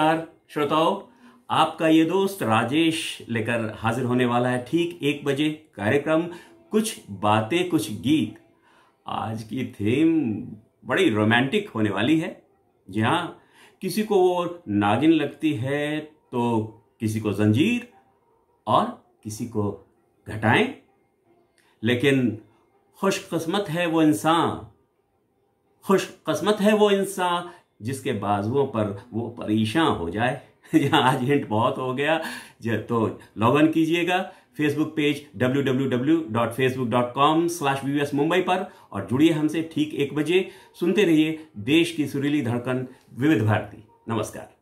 नमस्कार श्रोताओं आपका ये दोस्त राजेश लेकर हाजिर होने वाला है ठीक एक बजे कार्यक्रम कुछ बातें कुछ गीत आज की थीम बड़ी रोमांटिक होने वाली है जी हाँ किसी को वो नागिन लगती है तो किसी को जंजीर और किसी को घटाएं लेकिन खुशकस्मत है वो इंसान खुशकस्मत है वो इंसान जिसके बाजुओं पर वो परेशान हो जाए यहाँ आज हिंट बहुत हो गया तो लॉग इन कीजिएगा फेसबुक पेज www.facebook.com/vvs मुंबई पर और जुड़िए हमसे ठीक एक बजे सुनते रहिए देश की सुरीली धड़कन विविध भारती नमस्कार